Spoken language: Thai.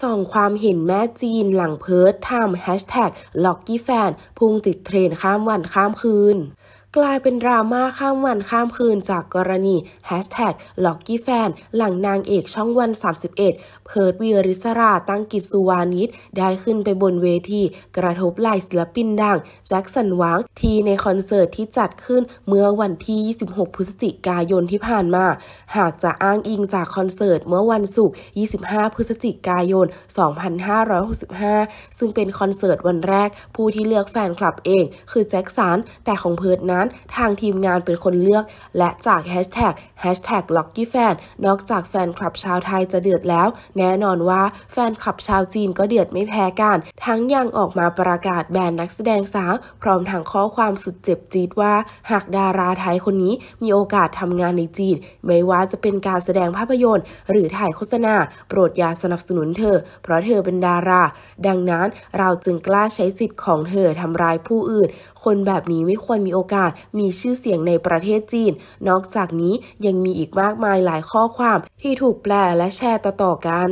ส่องความเห็นแม่จีนหลังเพิร์ททำแฮชแท็กล็อกกี้แฟนพุ่งติดเทรนข้ามวันข้ามคืนกลายเป็นดราม่าข้ามวันข้ามคืนจากกรณีแฮชแท็กล็อกกี้แฟนหลังนางเอกช่องวัน 31 เพิร์ดวีริสราตั้งกิจสุวานิช ได้ขึ้นไปบนเวที กระทบไหล่ศิลปินดัง แจ็คสันหวังทีในคอนเสิร์ตที่จัดขึ้นเมื่อวันที่ 26 พฤศจิกายนที่ผ่านมา หากจะอ้างอิงจากคอนเสิร์ต เมื่อวันศุกร์ 25 พฤศจิกายน 2565 ซึ่งเป็นคอนเสิร์ตวันแรก ผู้ที่เลือกแฟนคลับเอง คือแจ็คสันแต่ของเพิร์ดนั้นทางทีมงานเป็นคนเลือก และจากแฮชแท็กแฮชแท็กล็อกกี้แฟนนอกจากแฟนคลับชาวไทยจะเดือดแล้ว แน่นอนว่า แฟนคลับชาวจีนก็เดือดไม่แพ้กัน ทั้งยังออกมาประกาศแบนนักแสดงสาวพร้อมทางข้อความสุดเจ็บจีดว่าหากดาราไทยคนนี้มีโอกาสทำงานในจีนไม่ว่าจะเป็นการแสดงภาพยนตร์ หรือถ่ายโฆษณา โปรดอย่าสนับสนุนเธอ เพราะเธอเป็นดารา ดังนั้นเราจึงกล้าใช้สิทธิ์ของเธอทำร้ายผู้อื่น คนแบบนี้ไม่ควรมีโอกาสมีชื่อเสียงในประเทศจีน นอกจากนี้ยังมีอีกมากมายหลายข้อความที่ถูกแปลและแชร์ต่อๆกัน